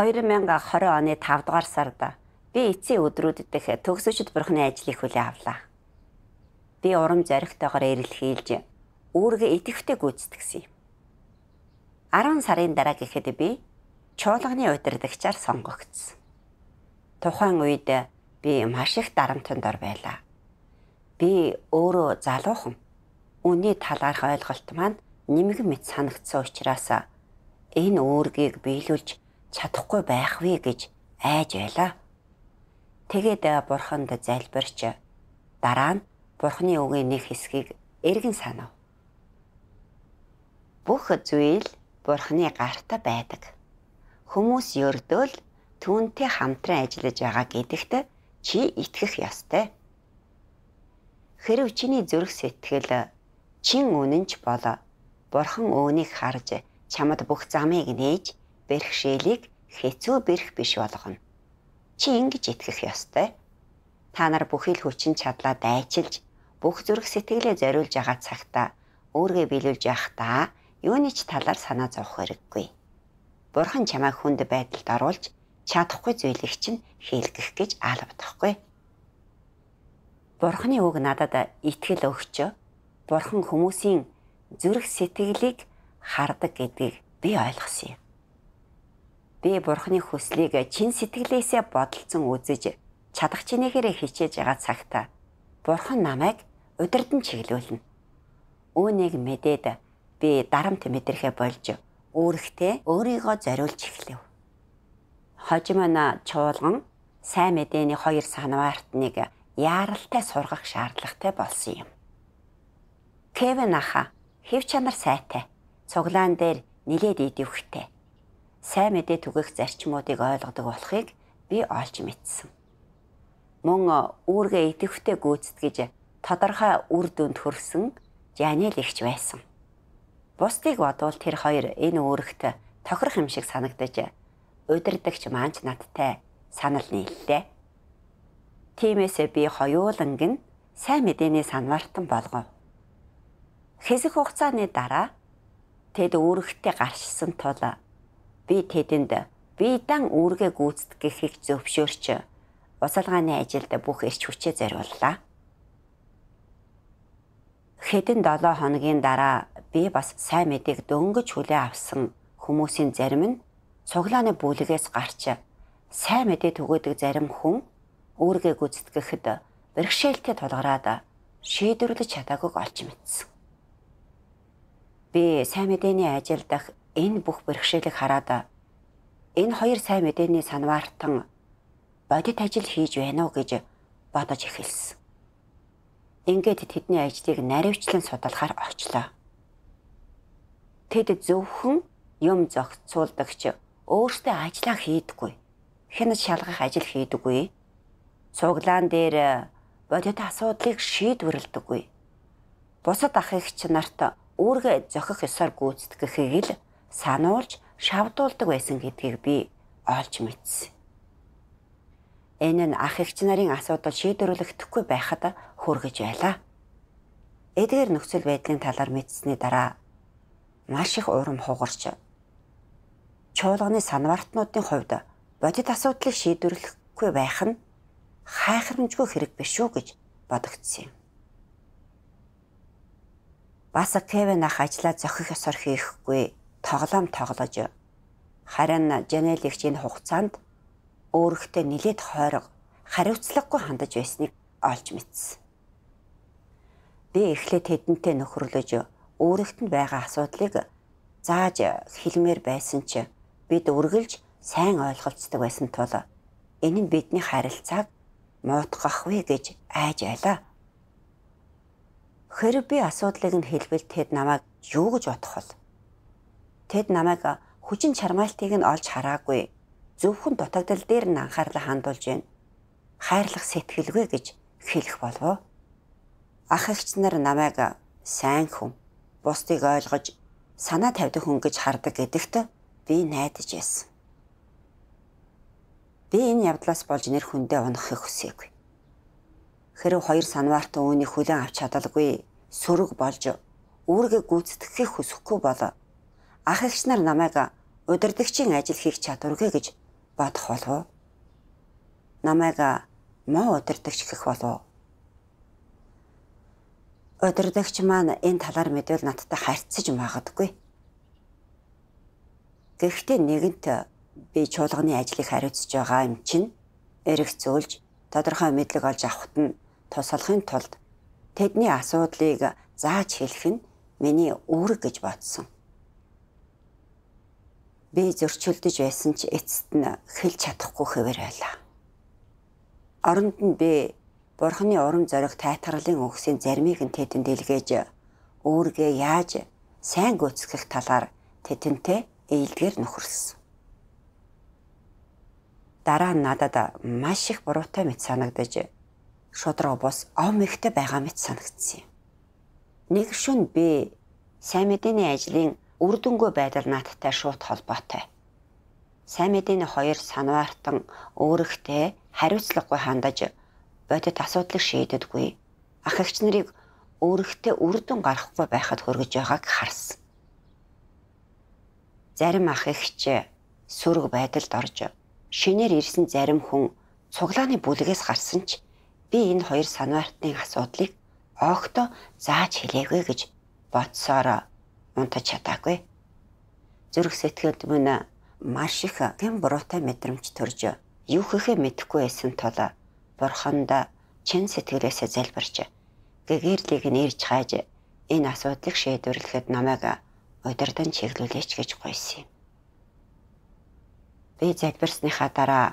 2020 оны 5 дугаар сард би эцсийн өдрүүдэд дэх төгсөжид бурхны ажлыг хүлээн авлаа. Би урам зоригтойгоор эрэлхийлж үүргээ идэвхтэй гүйцэтгэсэн юм. 10 сарын дараа гэхэд би чуулганы удирдагчаар сонгогдсон. Тухайн үед би маш их дарамтандор байлаа. Би өөрөө залуухан. Үний талаарх ойлголт маань нэмэг мэд санагдсан учраас энэ үүргийг биелүүлж чадахгүй байх вэ гэж айж байлаа. Тэгээд э, бурханд залбирч дараа нь бурхны үгийн нэг хэсгийг эргэн санав. Бүх зүйл бурхны гартаа байдаг. Хүмүүс өрдөөл түүнтэй хамтран ажиллаж байгаа гэдэгт чи итгэх ёстой. Хэрв чиний зүрх сэтгэл чин үнэнч бол бурхан өөнийг харж чамд бүх замыг нээж бэрхшээлийг хэцүү бэрх биш болгоно. Чи ингэж итгэх ёстой. Та нар бүхий л хүчин чадлаа дайчилж, бүх зүрх сэтгэлээ зориулж байгаа цагта өөргөө биелүүлж явахдаа юуны ч талаар санаа зовох хэрэггүй. Бурхан чамайг хүнд байдалд оруулж чадахгүй зүйлийг чинь хийлгэх гэж аалбдахгүй. Бурханы үг надад итгэл өгчөө. Бурхан хүмүүсийн зүрх сэтгэлийг хардаг гэдгийг би ойлгосон юм би бурхны хүслийг чин сэтгэлээсээ бодолцсон үзэж чадах чинээхээрээ хичээж байгаа цагта бурхан намайг удирдан чиглүүлнэ. Үүнийг мэдээд би дарамт мэдэрхэ болж өөрөхтэй өөрийгөө зориулж эхлэв. Хожимана чуулган сайн мэдээний хоёр санаваарт нэг яаралтай сургах шаардлагатай болсон юм. Кевин аха хэв чанар сайтай, цуглаан дээр нилээд идвэхтэй сайн мэдээ түгэх зарчмуудыг ойлгодог болохыг би олж мэдсэн. Мөн э, үүргээ идэвхтэй гүйцэтгэж тодорхой үр дүнд хүрсэн Жанел ихч байсан. Бусдыг бодвол тэр хоёр энэ үүрэгт тохирох юм шиг санагдаж удирдахч маанч надтай санал нийллээ. Тимээсээ би хоёуланг нь сайн мэдээний санвартан болгов. Хэсэг хугацааны дараа тэд үүрэгтээ гарчсан тул би тэдэнд биедан үүргээ гүйцэтгэхийг зөвшөөрч усалгааны ажилд бүх эрч хүчээ зориуллаа. Хэдэн 7 хоногийн дараа би бас сайн мэдээг дөнгөж хүлээ авсан хүмүүсийн зарим нь цуглааны бүлгээс гарч сайн мэдээ төгөөдөг зарим хүн үүргээ гүйцэтгэхэд бэрхшээлтэй тулгараад шийдвэрлэж чадаагүй олж мэдсэн. Би сайн мэдээний ажил дах энэ бүх бэрхшээлийг хараад энэ хоёр сайн мэдээний санваартан бодит ажил хийж байна уу гэж бодож эхэлсэн. Ингээд тэдний ажлыг наривчлан судалахаар очлоо. Тэд зөвхөн юм зохицуулдагч өөртөө ажиллаа хийдэггүй. Хянаж шалгах ажил хийдэггүй. Цуглаан дээр бодит асуудлыг шийдвэрлэдэггүй. Бусад ах их ч нарт үүргээ зохих ёсоор гүйцэтгэхийг л сануулж шавдуулдаг байсан гэдгийг би олж мэдсэн. Энэ нь ах эгч нарын асуудал шийдвэрлэгдэхгүй байхад хүргэж байлаа. Эдгээр нөхцөл байдлын талаар мэдсэний дараа маш их урам хугарч чуулганы санвартнуудын хувьд бодит асуудлыг шийдвэрлэхгүй байх нь хайхрамжгүй хэрэг биш үү гэж бодогдсон юм. Бас Кевин ах ажлаа зохих ёсоор хийхгүй тоглоом тоглож харин Жанелигчийн хугацаанд өөрөхтэй нилээд хойрог хариуцлагагүй хандаж байсныг олж мэдсэн. Би эхлээд тэдэнтэй нөхрөлөж өөрөхт нь байгаа асуудлыг зааж хэлмээр байсан ч бид үргэлж сайн ойлголцдог байсан тул энэ нь бидний харилцааг муудгах вэ гэж айж байлаа. Хэрв би асуудлыг нь хэлбэл тэд намайг юу гэж бодох вэ? Тэд намайг хүчин чармайлтыг нь олж хараагүй. Зөвхөн дутагдал дээр нь анхаарлаа хандуулж байна. Хайрлах сэтгэлгүй гэж хэлэх болов. Ах эгч нар намайг сайн хүн, бусдыг ойлгож санаа тавьдаг хүн гэж хардаг гэдэгт би найдаж байсан. Би энэ явдлаас болж нэр хүндээ унахыг хүсээгүй. Хэрв хоёр санваартаа үүний хүлэн авч чадалгүй сөрөг болж үүргээ гүйцэтгэхийг хүсэхгүй бол ах эгч нар намайг удирдахчийн ажил хийх чадваргүй гэж бодох болов уу? Намайг муу удирдахч гэх болов уу? Удирдахч маань энэ талаар мэдвэл надтай харьцаж магадгүй. Гэхдээ нэгэнт би чуулганы ажлыг хариуцж байгаа юм чинь эрэх зөөлж тодорхой мэдлэг олж авахт нь тусалхын тулд тэдний асуудлыг зааж хэлэх нь миний үүрэг гэж бодсон би зөрчилдөж байсан ч эцэст нь хэлж чадахгүй хэвээр байлаа. Оронд нь би бурхны урам зориг тайтгарлын өгсөн зармийг нь тэдэнд илгээж өөргөө яаж сайн гүйцэтгэх талаар тэтэнтэй ээлдгээр нөхөрлсөн. Дараа нь надад маш их буруутай мэт санагдаж шудраг бос ом ихтэй байгаа мэт санагдсан юм. Нэг шөнө би сайн мэдээний ажлын үрдөнгөө байдал наадтай шууд холбоотой. Сайн мэдээний хоёр санваартан өөрөхтэй хариуцлагагүй хандаж бодит асуудлыг шийдэдэггүй. Ах эгч нарыг өөрөхтэй үрдэн гарахгүй байхад хөргөж байгааг харсан. Зарим ах эгч сөрөг байдалд орж шинээр ирсэн зарим хүн цуглааны бүлгээс гарсан ч би энэ хоёр санваартын асуудлыг огт зааж хэлээгүй гэж бодсоор унтаж чадаагүй. Зүрх сэтгэлд мөн э, маш их тэм буруутай мэдрэмж төрж э, юу хийхээ мэдэхгүй байсан тул э, бурханд чин сэтгэлээсээ залбирч гэгэрлийг нь ирж хааж энэ асуудлыг шийдвэрлэхэд намайг удирдан чиглүүлээч гэж гуйсан юм. Би залбирсныхаа дараа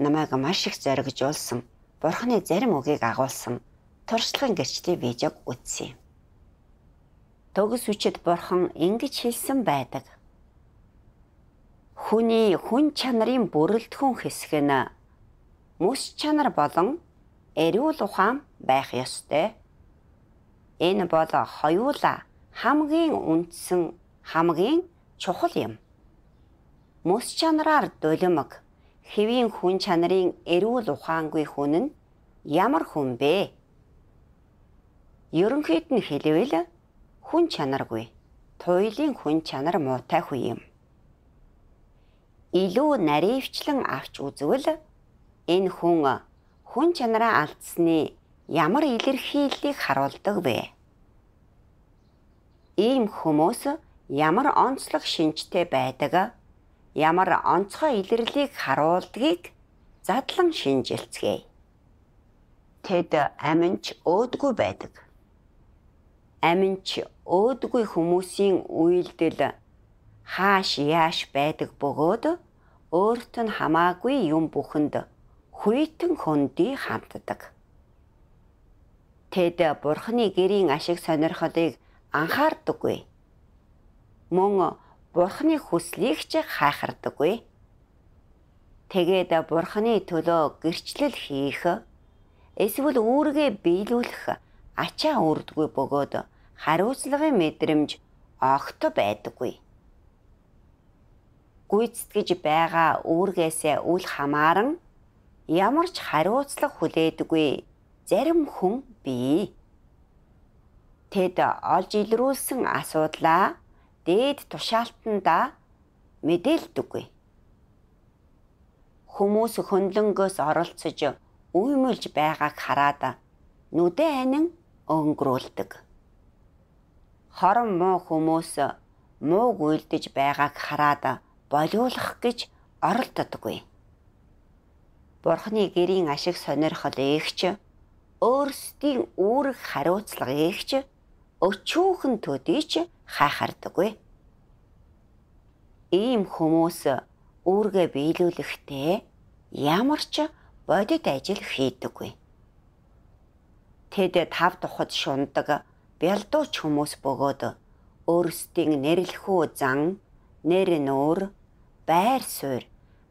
намайг маш их зоригжуулсан бурхны зарим үгийг агуулсан туршлагын гэрчтэй видеог үзсэн юм. Төгс үчид бурхан ингэж хэлсэн байдаг. Хүний хүн чанарын бүрэлдэхүүн хэсэг нь мөс чанар болон эриул ухаан байх ёстой. Энэ бол хоёулаа хамгийн үндсэн хамгийн чухал юм. Мөс чанараар дулимаг хэвийн хүн чанарын эрүүл ухаангүй хүн нь ямар хүн бэ? Ерөнхийд нь хэлвэл хүн чанаргүй. Туйлын хүн чанар муутай хүй юм. Илүү наривчлан авч үзвэл энэ хүн хүн чанараа алдсны ямар илэрхийллийг харуулдаг вэ? Ийм хүмүүс ямар онцлог шинжтэй байдаг, ямар онцгой илэрлийг харуулдгийг задлан шинжилцгээе. Тэд аминч өөдгүй байдаг аминч өөдгүй хүмүүсийн үйлдэл хааш яаш байдаг бөгөөд өөрт нь хамаагүй юм бүхэнд хүйтэн хөндөй ханддаг. Тэд бурхны гэрийн ашиг сонирхлыг анхаардаггүй. Мөн бурхны хүслийг ч хайхардаггүй. Тэгээд бурхны төлөө гэрчлэл хийх эсвэл үүргээ биелүүлэх ачаа үрдгүй бөгөөд хариуцлагын мэдрэмж огт байдаггүй. Гүйцэтгэж байгаа үүргээсээ үл хамааран ямар ч хариуцлага хүлээдэггүй зарим хүн бий. Тэд олж илрүүлсэн асуудлаа дээд тушаалтандаа мэдээлдэггүй. Хүмүүс хөндлөнгөөс оролцож үймэлж байгааг хараад нүдэн анин өнгөрүүлдэг. Хорон муу хүмүүс мууг үйлдэж байгааг хараад болиулах гэж оролдодгүй. Бурхны гэрийн ашиг сонирхол ээгч өөрсдийн үүрэг хариуцлага ээгч өчүүхэн төдийч хахардаггүй. Ийм хүмүүс үүргээ биелүүлэхдээ ямар ч бодит ажил хийдэггүй тэд тав тухад шундаг бялдууч хүмүүс бөгөөд өөрсдийн нэрлэхүү зан, нэр нүүр, байр суурь,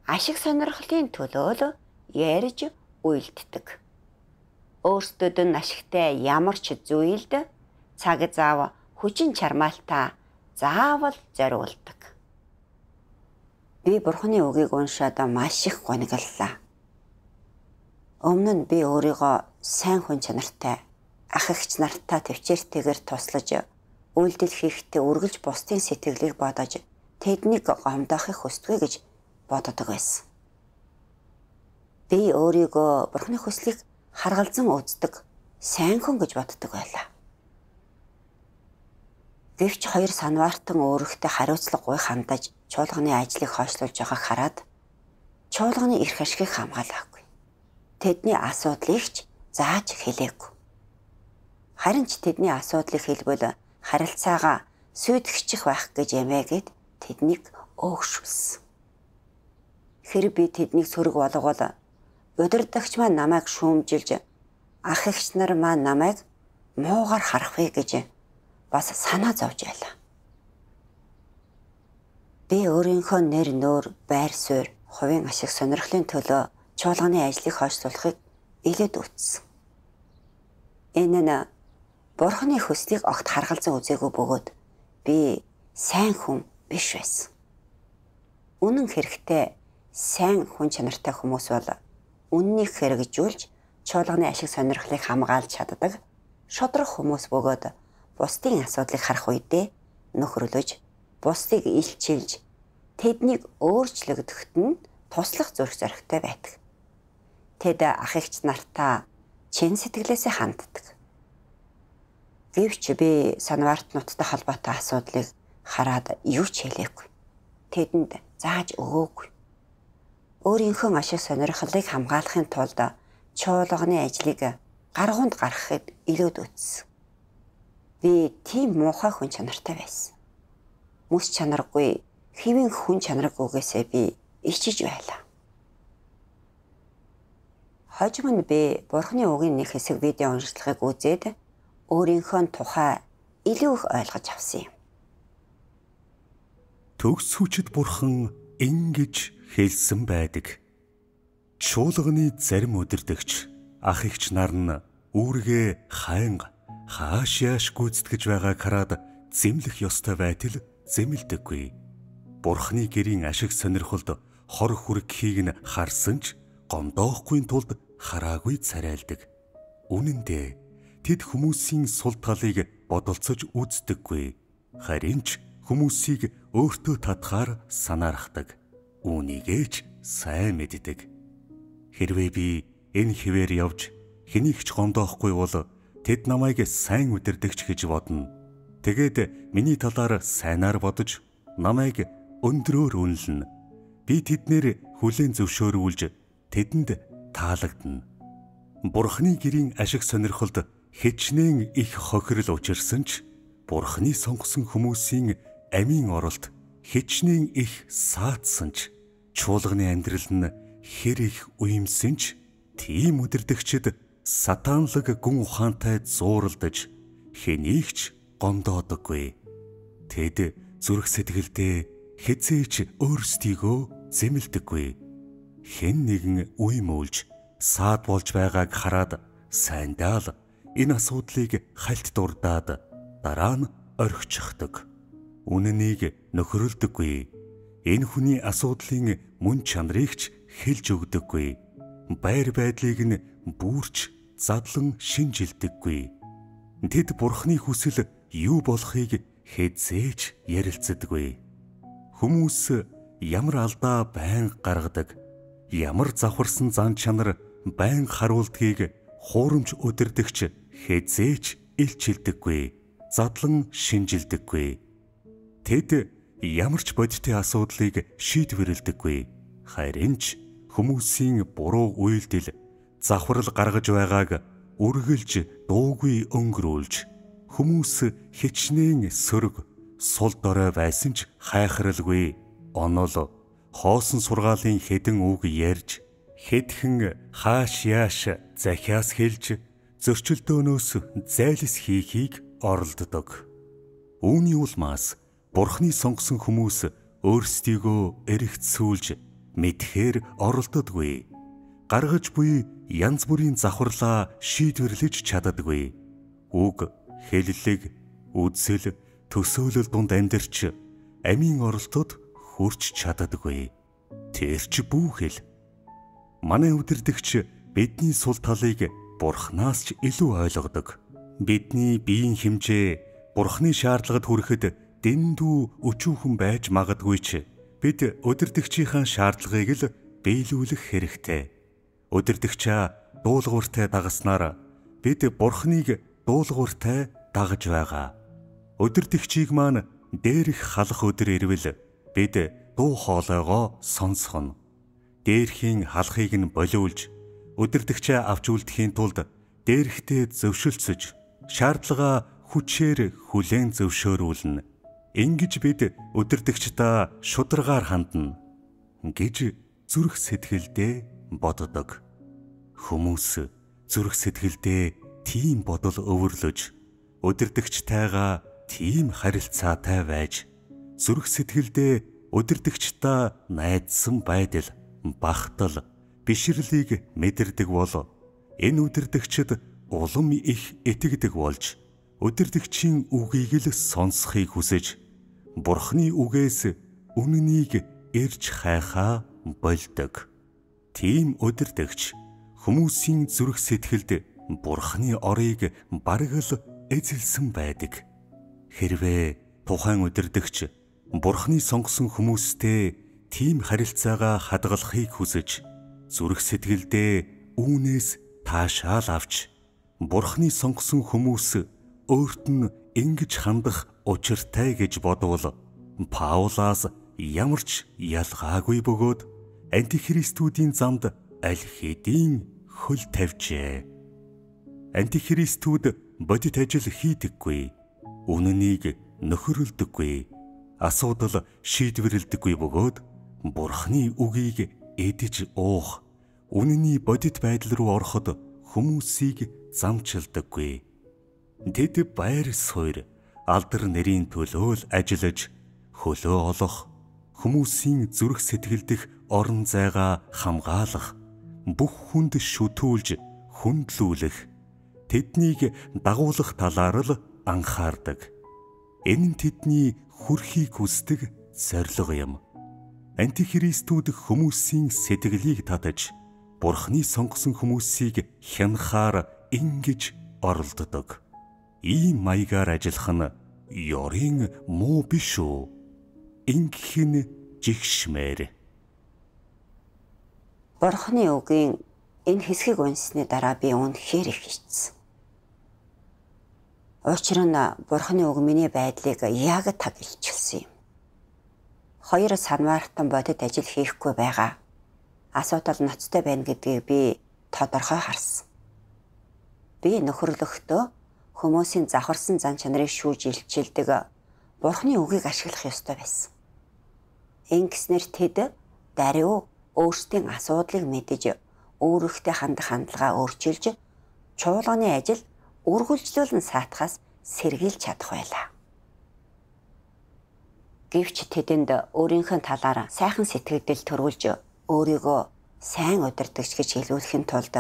ашиг сонирхлын төлөө л ярьж үйлддэг. Өөрсдөд нь ашигтай ямар ч зүйлд цаг зав хүчин чармаалтаа заавал зориулдаг. Би бурхны үгийг уншаад маш их гонголлаа. Өмнө нь би өөрийгөө сайн хүн чанартай ах агч нартаа төвчээртэйгээр туслаж үйлдэл хийхдээ үргэлж бусдын сэтгэлийг бодож тэднийг гомдоохыг хүсдэггүй гэж боддог байсан. Би өөрийгөө бурхны хүслийг харгалзан үздэг сайн хүн гэж боддог байлаа. Гэвч хоёр санваартан өөрөөхтэй хариуцлагагүй хандаж чуулганы ажлыг хойшлуулж байгааг хараад чуулганы эрх ашгийг хамгаалаагүй. Тэдний асуудлыгч зааж хэлээгүй. Харин ч тэдний асуудлыг хэлбэл харилцаагаа сүйтгэчих байх гэж ямэ гэд тэднийг өөгшүүлсэн. Хэрэг би тэднийг сөрөг болгоол удирдахч маань намайг шүүмжилж ах эгч нар маань намайг муугаар харах вэ гэж бас санаа зовж байлаа. Би өөрийнхөө нэр нөөр, байр суурь, хувийн ашиг сонирхлын төлөө чуулганы ажлыг хойшлуулахыг илээд үтсэн энэ нь бурхны хүслийг огт харгалзан үзээгүй бөгөөд би сайн хүн биш байсан. Үнэн хэрэгтээ сайн хүн чанартай хүмүүс бол үннийг хэрэгжүүлж чуулганы ашиг сонирхлыг хамгаалж чаддаг шодрох хүмүүс бөгөөд бусдын асуудлыг харах үедээ нөхрөлөж бусдыг илчилж тэднийг өөрчлөгдөхт нь туслах зөрх зоригтой байдаг. Тэд ах эгч нартаа чин сэтгэлээсээ ханддаг. Гэвч би санварт нуттай холбоотой асуудлыг хараад юу ч хэлээгүй. Тэдэнд зааж өгөөгүй. Өөрийнхөө ашиг сонирхлыг хамгаалахын тулд чуулганы ажлыг гаргуунд гаргахад илүүд үтсэн. Би тийм муухай хүн чанартай байсан. Мөс чанаргүй хэвэн хүн чанаргүйгээсээ би ичиж байлаа. Хожим нь би Бурхны үгийн нэг хэсэг видео уншлагыг үзээд өөрийнхөө тухай илүү их ойлгож авсан юм. Төгс хүчит Бурхан ингэж хэлсэн байдаг. Чуулганы зарим өдөрдөгч ах ихч нар нь үүргээ хайнга хааш яаш гүйцэтгэж байгааг хараад зэмлэх ёстой байтал зэмэлдэггүй. Бурхны гэрийн ашиг сонирхолд хор хүрэг хийг нь харсан ч гомдоохгүй тулд хараагүй царайлдаг. Үнэн дээр тэд хүмүүсийн сул талыг бодолцож үздэггүй. Харин ч хүмүүсийг өөртөө татахаар санаарахдаг. Үүнийгээч сайн мэддэг. Хэрвээ би энэ хിവэр явж хэнийг ч гондоохгүй бол тэд намайг сайн үдирдэгч гэж бодно. Тэгээд миний талаар сайнаар бодож намайг өндрөөр үнэлнэ. Би тэднэр хүлээн зөвшөөрүүлж тэдэнд таалагдана. Бурхны гэрийн ашиг сонирхолд хичнээн их хохирол учирсан ч Бурхны сонгосон хүмүүсийн амийн оролт хичнээн их саатсан ч чуулганы амьдрал нь хэр их уймсэн ч тийм өдөрдөгчд сатанлаг гүн ухаантай зууралдаж хэнийгч гомдоодоггүй. Тэд зүрх сэтгэлдээ хизээч өөрсдийгөө зэмлдэггүй хэн нэгэн үе мөөлж саад болж байгааг хараад сайндаал энэ асуудлыг хальт дурдаад дараа нь орхичихдаг. Үннийг нөхрөлдөггүй. Энэ хүний асуудлын мөн чанарыг ч хэлж өгдөггүй. Байр байдлыг нь бүрч задлан шинжилдэггүй. Тэд бурхны хүсэл юу болохыг хэзээч ярилцдаггүй. Хүмүүс ямар алдаа байн гаргадаг ямар завхарсан зан чанар байн харуулдгийг хуурамч өдөрдөгч хязээч илчилдэггүй задлан шинжилдэггүй тэд ямар ч бодиттой асуудлыг шийдвэрлэдэггүй харин ч хүмүүсийн буруу үйлдэл завхарл гаргаж байгааг үргэлж дуугүй өнгөрүүлж хүмүүс хичнээн сөрөг сул дорой байсан ч хайхралгүй онол хоосон сургаалын хідэн үг ярьж хэдхэн хааш яаш захиас хэлж зөрчилдөөнөөс зайлс хийхийг оролддог. Үүний улмаас Бурхны сонгосон хүмүүс өөрсдийгөө эрэгцүүлж мэдхээр оролдодгүй. Гаргаж буй янз бүрийн завхарлаа шийдвэрлэж чаддаггүй. Үг, хэллэг, үзэл, төсөөлөл дунд амьдарч амийн оролдод хүрч чаддаггүй. Тэр ч бүхэл. Манай өвдөрдөгч бидний сул талыг бурхнаас ч илүү ойлгодог. Бидний биеийн хэмжээ бурхны шаардлагад хүрэхэд дэндүү өчүүхэн байж магадгүй ч бид өдөрдөгчийнхаа шаардлагыг л биелүүлэх хэрэгтэй. Өдөрдөгчөө дуулууртай дагаснаар бид бурхныг дуулууртай дагаж байгаа. Өдөрдөгчийг маань дээрх халах өдөр ирвэл бид дуу хоолойгоо сонсгоно. Дээрхийн халахыг нь болиулж өдөртөгчөө авч үлдэхийн тулд дээрхтээ зөвшөлдсөж шаардлага хүчээр хүлээн зөвшөөрүүлнэ. Ингиж бид өдөртөгчдөө шударгаар хандна гэж зүрх сэтгэлдээ боддог. Хүмүүс зүрх сэтгэлдээ тийм бодол өвөрлөж өдөртөгчтэйгаа тийм харилцаатай байж зүрх сэтгэлдээ өдөртөгчдөө найдсан байдал бахтал бишрлийг мэдэрдэг бол энэ өдөртөгчд улам их итгэдэг болж өдөртөгчийн үгийг л сонсхийг хүсэж бурхны үгээс үннийг эрж хайхаа болдог. Тийм өдөртөгч хүмүүсийн зүрх сэтгэлд бурхны орыг бараг л эзэлсэн байдаг. Хэрвээ тухайн өдөртөгч Бурхны сонгосон хүмүүстэй тийм харилцаагаа хадгалахыг хүсэж зүрх сэтгэлдээ үүнээс таашаал авч Бурхны сонгосон хүмүүс өөрт нь ингэж хандах учиртай гэж бодвол Паулаас ямар ч ялгаагүй бөгөөд антихристүүдийн замд аль хэдийн хөл тавьжээ. Антихристүүд бодит ажил хийдэггүй, үннийг нөхөрлөдөггүй, Асуудал шийдвэрлэдэггүй бөгөөд Бурхны үгийг эдэж уух үнний бодит байдал руу ороход хүмүүсийг замчилдаггүй. Тэд байр суурь алдар нэрийн төлөө л ажиллаж хөлөө олох хүмүүсийн зүрх сэтгэлдэх орон зайгаа хамгаалах бүх хүнд шүтүүлж хүндлүүлэх тэднийг дагуулах талаар л анхаардаг. Энэ нь тэдний хүрхийг хүсдэг зориг юм. Антихристүүд хүмүүсийн сэтгэлийг татаж Бурхны сонгосон хүмүүсийг хянахаар ингэж оролддог. Ийм маягаар ажиллах нь ёрийн муу биш үү? Ингэх нь жигшмээр. Бурхны үгийн энэ хэсгийг унсны дараа би үнэхээр их хичсэн. Учир нь бурхны үг миний байдлыг яг таг илчилсэн юм. Хоёр санваартан бодит ажил хийхгүй байгаа. Асуудал ноцтой байна гэдгийг би тодорхой харсан. Би нөхөрлөхдөө хүмүүсийн завхарсан зан чанарыг шүүж илчилдэг бурхны үгийг ашиглах ёстой байсан. Ингэснээр тэд даруй өөрсдийн асуудлыг мэдэж өөрөхтэй хандах хандлага өөрчилж чуулганы ажил үргэлжлүүлэн саатахаас сэргийлж чадах байлаа. Гэвч тэдэнд өөрийнхөө талаар сайхан сэтгэгдэл төрүүлж өөрийгөө сайн удирдагч гэж хэлүүлэхин тулд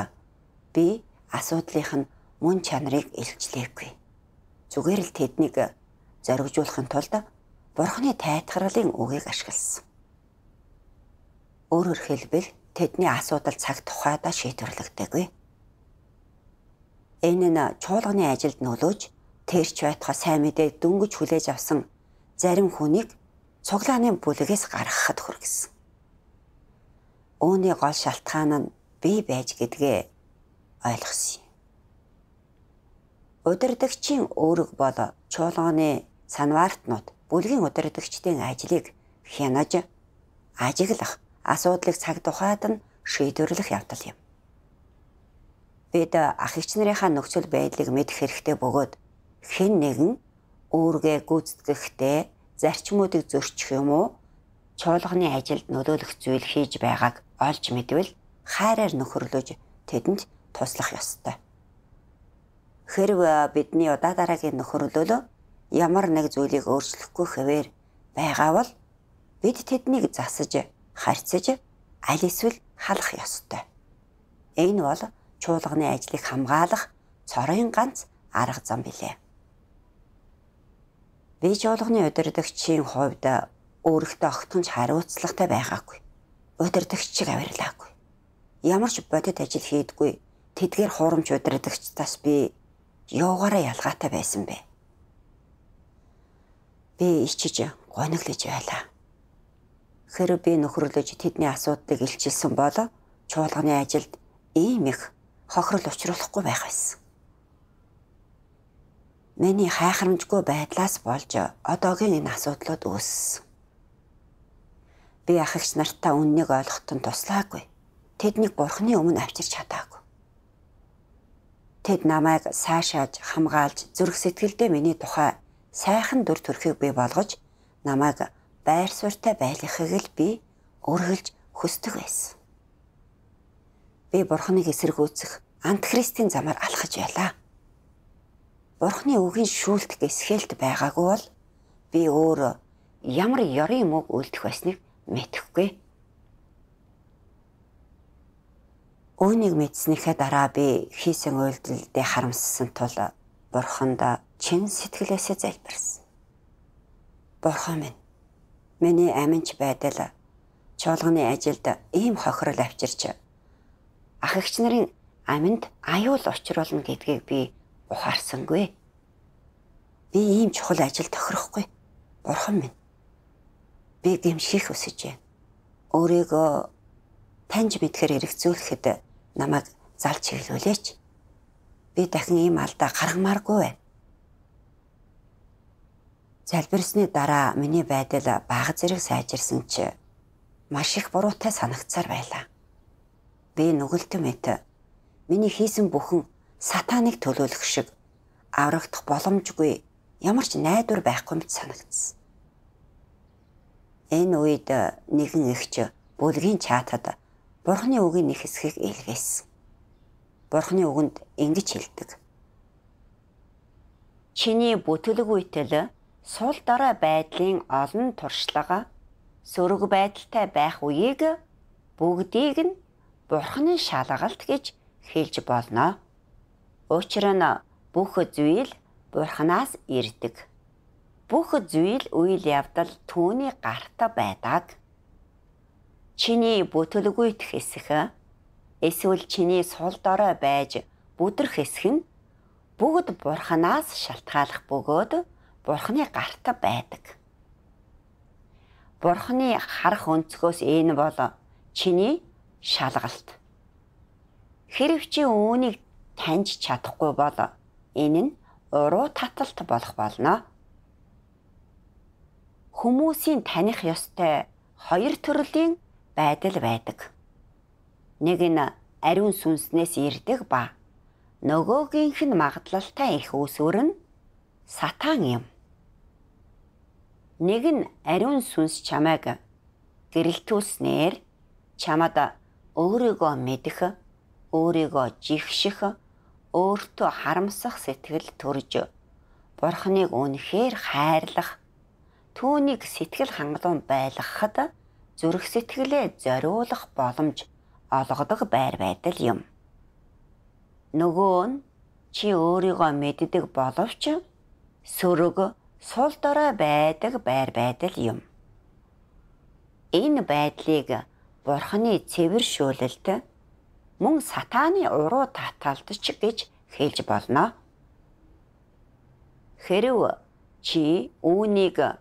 би асуудлынх нь мөн чанарыг илчлээгүй. Зүгээр л тэднийг зоригжуулахын тулд бурхны тайтгаргалын үгийг ашигласан. Өөрөөр хэлбэл тэдний асуудал цаг тухайда шийдвэрлэгдээгүй энэ нь чуулганы ажилд нөлөөж тэрч байтугай сайн мэдээ дөнгөж хүлээж авсан зарим хүнийг цуглааны бүлгээс гаргахад хүргэсэн. Үүний гол шалтгаан нь би байж гэдгээ ойлгосон юм. Удирдагчийн өөрөг бол чуулганы санваартнууд бүлгийн удирдагчдын ажлыг хянаж ажиглах асуудлыг цаг тухайд нь шийдвэрлэх явдал юм бид э, ах эгчнэрийнхаа нөхцөл байдлыг мэдэх хэрэгтэй бөгөөд хэн нэгэн өөргөө гүйцэтгэхдээ зарчмуудыг зөрчих юм уу чуулганы ажилд нөлөөлөх зүйл хийж байгааг олж мэдвэл хайраар нөхөрлөж тэдэнд туслах ёстой. Хэрв э, бидний удаа дараагийн нөхөрлөлөө ямар нэг зүйлийг өөрчлөхгүй хэвээр байгаавал бид тэднийг засаж, харьцаж, аль эсвэл халах ёстой. Энэ бол чуулганы ажлыг хамгаалах цорын ганц арга зам билээ. Би чуулганы удирдагчийн хувьд өөрөхдөө огтхонч хариуцлагатай байгаагүй. Удирдагчийг авирлаагүй. Ямар ч бодит ажил хийдгүй тэдгээр хуурамч удирдагчдаас би юугаараа ялгаатай байсан бэ? Би ичиж гониглож байлаа. Хэрэв би нөхрөлөж тэдний асуудлыг илчилсэн бол чуулганы ажилд ийм их хохирол учруулахгүй байх байсан. Миний хайхрамжгүй байдлаас болж одоогийн энэ асуудлууд үүссэн. Би ах ихч нартаа үннийг ойлгохт нь туслаагүй. Тэднийг бурхны өмнө авчирч чадаагүй. Тэд намайг сайшааж хамгаалж зүрх сэтгэлдээ миний тухай сайхан дүр төрхийг би болгож намайг байр суурьтай байлгахыг л би өргөлж хүсдэг байсан би бурхныг эсэргүүцэх антихристийн замаар алхаж байлаа. Бурхны үгийн шүүлт гэсхээлт байгаагүй бол би өөр ямар ёрын мөг үлдэх байсныг мэдэхгүй. Үүнийг мэдснийхээ дараа би хийсэн үйлдэлдээ харамссан тул бурханд чин сэтгэлээсээ залбирсан. Бурхан минь миний аминч байдал чуулганы ажилд ийм хохирол авчирч ахагч нарын аминд аюул учруулна гэдгийг би ухаарсангүй. Би ийм чухал ажил тохирохгүй. Бурхан минь. Би гэмших өсөж байна. Өөрийгөө таньж мэдхээр эргцүүлэхэд намайг залж хэглүүлээч. Би дахин ийм алдаа гаргамааргүй байна. Залбирсны дараа миний байдал бага зэрэг сайжирсан ч маш их буруутай санагцсаар байлаа би нүгэлтмэт. Миний хийсэн бүхэн сатаныг төлөөлөх шиг аврагдах боломжгүй ямар ч найдвар байхгүй мэт санагдсан. Энэ үед э, нэгэн эгч бүлгийн чатад Бурхны үгийн нэг хэсгийг илгээсэн. Бурхны үгэнд ингэж хэлдэг. Чиний бүтэлгүйтэл сул дараа байдлын олон туршлага сөрөг байдалтай байх үеиг бүгдийг нь бурхны шалгалт гэж хэлж болно. Учир нь бүх зүйл бурхнаас ирдэг. Бүх зүйл үйл явдал түүний гартаа байдаг. Чиний бүтэлгүйт хэсэх эсвэл чиний сул дорой байж бүдрэх хэсэг нь бүгд бурхнаас шалтгаалах бөгөөд бурхны гартаа байдаг. Бурхны харах өнцгөөс энэ бол чиний шалгалт. Хэрв чи үүнийг таньж чадахгүй бол энэ нь уруу таталт болох болно. Хүмүүсийн таних ёстой хоёр төрлийн байдал байдаг. Нэг нь ариун сүнснээс ирдэг ба нөгөөгийнх нь магадлалтай их усүр нь сатан юм. Нэг нь ариун сүнс чамайг гэрэлтүүлснээр чамд өөрийгөө мэдэх, өөрийгөө жигших, өөртөө харамсах сэтгэл төрж, Бурхныг үнэхээр хайрлах, түүнийг сэтгэл хангалуун байлгахад зүрх сэтгэлээ зориулах боломж олгодог байр байдал юм. Нөгөө нь чи өөрийгөө мэддэг боловч сөрөг сул дорой байдаг байр байдал юм. Энэ байдлыг бурхны цэвэр шүүлэлт мөн сатааны уруу таталтч гэж хэлж болно. Хэрв чи үүнийг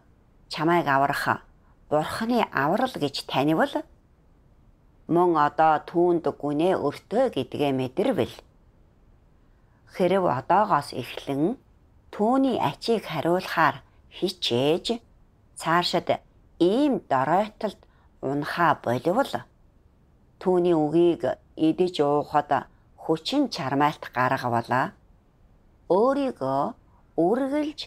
чамайг аврах бурхны аврал гэж таньвал мөн одоо түүнд гүнээ өртөө гэдгээ мэдэрвэл хэрв одоогоос эхлэн түүний ачийг хариулахаар хичээж цаашид ийм доройтолд унахаа болвол түүний үгийг идэж уухад хүчин чармайлт гаргавала. Өөрийгөө үргэлж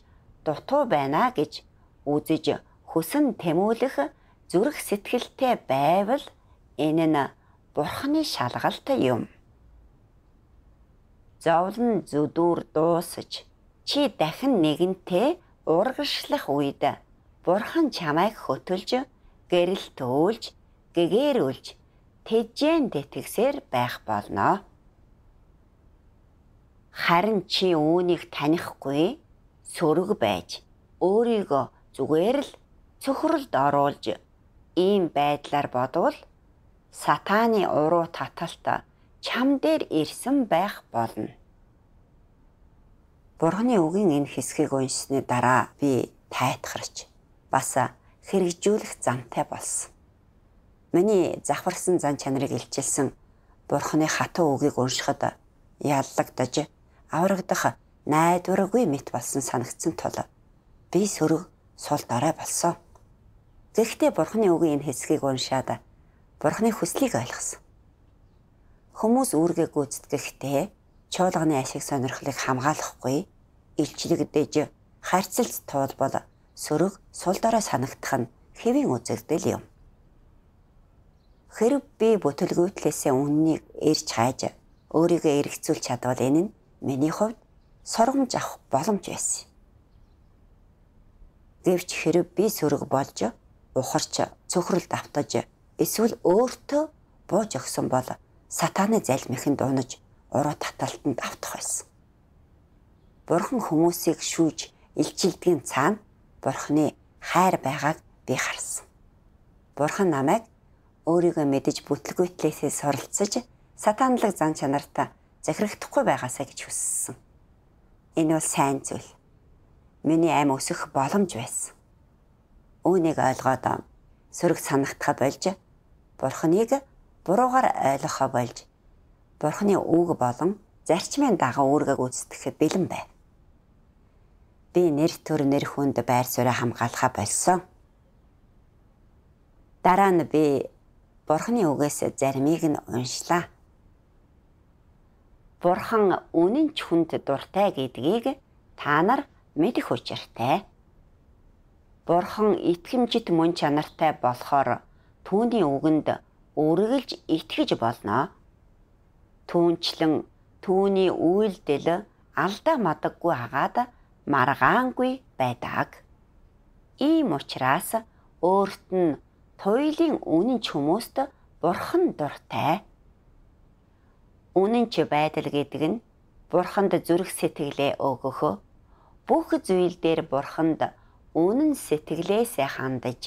дутуу байна гэж үзэж хүсэн тэмүүлэх зүрх сэтгэлтэй байвал энэ нь бурхны шалгалт юм. Зовлон зүдүүр дуусаж чи дахин нэгэнтээ ургашлах үед бурхан чамайг хөтөлж гэрэл төөлж, гэгэрүүлж, тэжээн тэтгсээр байх болно. Харин чи үүнийг танихгүй сөрөг байж өөрийгөө зүгээр л цөхрөлд оруулж ийм байдлаар бодвол сатааны уруу таталт чам дээр ирсэн байх болно. Бурхны үгийн энэ хэсгийг уншсны дараа би тайтгарч бас хэрэгжүүлэх замтай болсон. Миний завхарсан зан чанарыг илчилсэн Бурхны хатуу үгийг уншихад яллагдаж аврагдах найдваргүй мэт болсон санагдсан тул би сөрөг сул дараа болсон. Гэхдээ Бурхны үгийн энэ хэсгийг уншаад Бурхны хүслийг ойлгосон. Хүмүүс үүргээ гүйцэтгэхдээ чуулганы ашиг сонирхлыг хамгаалахгүй илчлэгдэж харьцалт тоол бол сөрөг сул дорой санагдах нь хэвийн үзэгдэл юм. Хэрв би бүтэлгүйтлээсээ үннийг эрж хайж өөрийгөө эргэцүүлж чадвал энэ нь миний хувьд сургамж авах боломж байсан. Гэвч хэрв би сөрөг болж ухарч цөхрөлд автаж эсвэл өөртөө бууж өгсөн бол сатаны залмихийн дуунаж уруу таталтанд автах байсан. Бурхан хүмүүсийг шүүж илчилдгийн цаана Бурхны хайр байгааг би харсан. Бурхан намайг өөрийгөө мэдэж бүтлгүйтлээсээ суралцж сатанлаг зан чанартаа захирагдахгүй байгаасаа гэж хүссэн. Энэ бол сайн зүйл. Миний аим өсөх боломж байсан. Үүнийг ойлгоод сөрөг санахтаа болж Бурханыг буруугаар ойлгохоо болж Бурханы үг болон зарчмын дагав үүргэг үзтгэхэд бэлэн бай би нэр төр нэр хүнд байр суурь хамгаалахаа болсон. Дараа нь би Бурхны үгээс заримыг нь уншлаа. Бурхан үнэн ч хүнд дуртай гэдгийг та нар мэдэх учиртай. Бурхан итгэмжит мөн чанартай болохоор түүний үгэнд үргэлж итгэж болно. Түүнчлэн түүний үйлдэл алдаа мадаггүй хагаад маргаангүй байдаг. Ийм учраас өөрт нь туйлын үнэн ч хүмүүст бурхан дуртай. Үнэн ч байдал гэдэг нь бурханд зүрх сэтгэлээ өгөх, бүх зүйл дээр бурханд үнэн сэтгэлээсээ хандаж,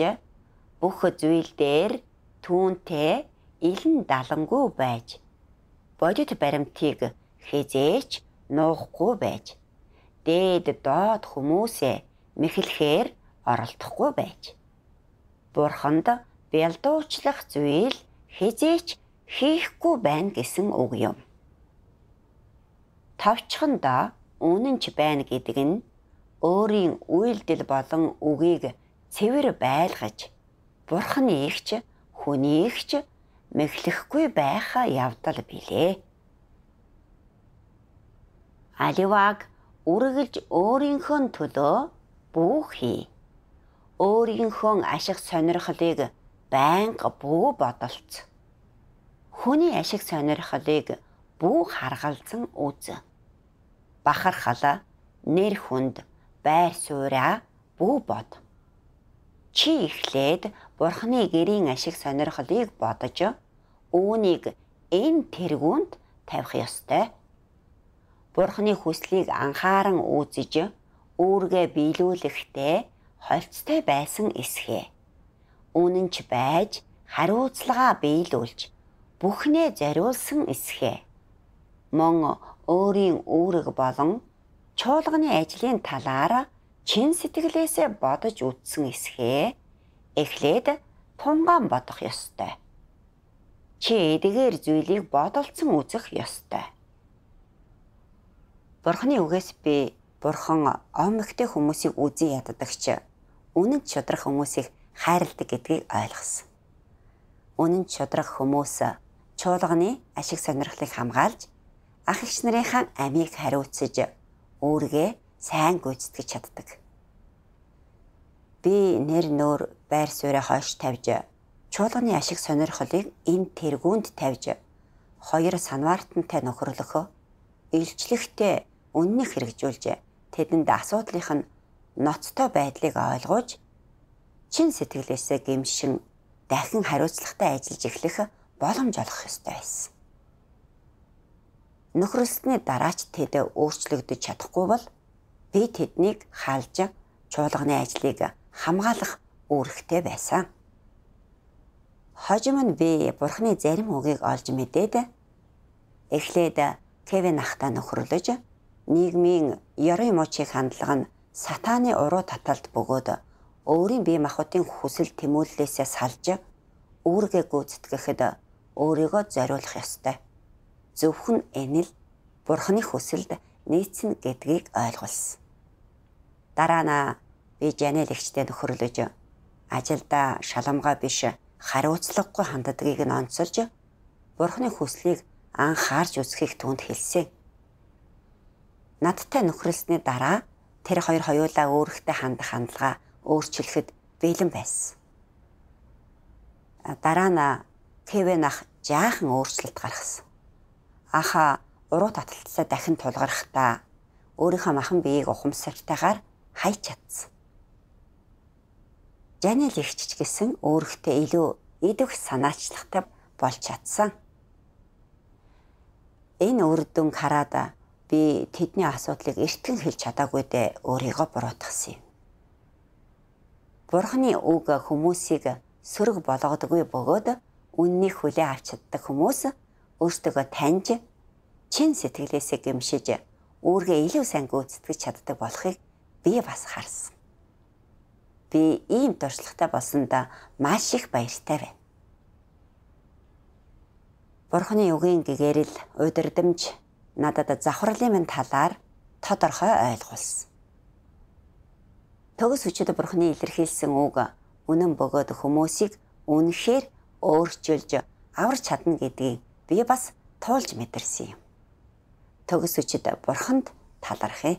бүх зүйл дээр түүнтэй илэн далангүй байж, бодит баримтыг хизээч нуухгүй байж дээд доод хүмүүсээ мэхлэхээр оролдохгүй байж. Бурханд бэлдүүчлэх зүйл хизээч хийхгүй байна гэсэн үг юм. Тавчханда үнэн ч байна гэдэг нь өөрийн үйлдэл болон үгийг цэвэр байлгаж бурхны ихч хүний ихч мэхлэхгүй байха явдал билээ. Аливаг үргэлж өөрийнхөө төлөө бүү хий. Өөрийнхөө ашиг сонирхлыг байнга бүү бодолц. Хүний ашиг сонирхлыг бүү харгалзан үз. Бахархала, нэр хүнд, байр сууриа бүү бод. Чи эхлээд Бурхны гэрийн ашиг сонирхлыг бодож, үүнийг энэ тэргуунд тавих ёстой Бурхны хүслийг анхааран үүсэж үүргээ биелүүлэхдээ хольцтой байсан эсхэ. Үнэн ч байж хариуцлагаа биелүүлж бүхнээ зориулсан эсхэ. Мон өөрийн үүрэг болон чуулганы ажлын талаар чин сэтгэлээсээ бодож үтсэн эсхэ. Эхлээд тунгаан бодох ёстой. Чи эдгээр зүйлийг бодолцсон үзэх ёстой. Бурхны үгээс би Бурхан омгтэй хүмүүсийг үгүй яддагч үнэн чудрах хүмүүсийг хайрладаг гэдгийг ойлгосон. Үнэн чудрах хүмүүс чуулганы ашиг сонирхлыг хамгаалж ах эгч нарынхаа амийг хариуцж өөргөө сайн гүйцэтгэж чаддаг. Би нэр нөр байр суурь хойш тавьж чуулганы ашиг сонирхлыг энэ тэргуунд тавьж хоёр санваартантай нөхөрлөх илчлэгтэй үннийг хэрэгжүүлж тэдэнд асуудлынх нь ноцтой байдлыг ойлгуулж чин сэтгэлээсээ гэмшин дахин хариуцлагатай ажиллаж эхлэх боломж олох ёстой байсан. Нөхрөлсөний дараач тэд өөрчлөгдөж чадахгүй бол би тэднийг хаалж чуулганы ажлыг хамгаалах үүрэгтэй байсан. Хожим нь би бурхны зарим үгийг олж мэдээд эхлээд Кевин ахта нөхрөлөж нийгмийн ёрын мочийн хандлага нь сатааны уруу таталт бөгөөд өөрийн бие махбодын хүсэл тэмүүллээсээ салж үүргээ гүйцэтгэхэд өөрийгөө зориулах ёстой. Зөвхөн энэ л бурхны хүсэлд нийцнэ гэдгийг ойлгуулсан. Дараа нь би Жанел эгчтэй нөхөрлөж ажилда шаламгаа биш хариуцлагагүй ханддгийг нь онцолж бурхны хүслийг анхаарч үзхийг түнд хэлсэн надтай нөхрөлсөний дараа тэр хоёр хоёулаа өөрөхтэй хандах хандлага өөрчлөхөд бэлэн байсан. Дараа нь Кевин ах жаахан өөрчлөлт гаргасан. Аха уруу таталтсаа дахин тулгарахдаа өөрийнхөө махан биеийг ухамсартайгаар хайч чадсан. Жанел ихч гэсэн өөрөхтэй илүү идэх санаачлагтай болж чадсан. Энэ үр дүн хараад би тэдний асуудлыг эртгэн хэлж чадаагүй дээ өөрийгөө буруутгасан юм. Бурхны үг хүмүүсийг сөрөг болгодоггүй бөгөөд үннийг хүлээн авч чаддаг хүмүүс өөртөө таньж чин сэтгэлээсээ гэмшиж үүргээ илүү сайн гүйцэтгэж чаддаг болохыг би бас харсан. Би ийм туршлагатай болсонда маш их баяртай байна. Бурхны үгийн гэгэрэл удирдамж надад завхралын минь талаар тодорхой ойлгуулсан. Төгс хүчтэй бурхны илэрхийлсэн үг үнэн бөгөөд хүмүүсийг үнэхээр өөрчилж аварч чадна гэдгийг би бас туулж мэдэрсэн юм. Төгс хүчтэй бурханд талархъя.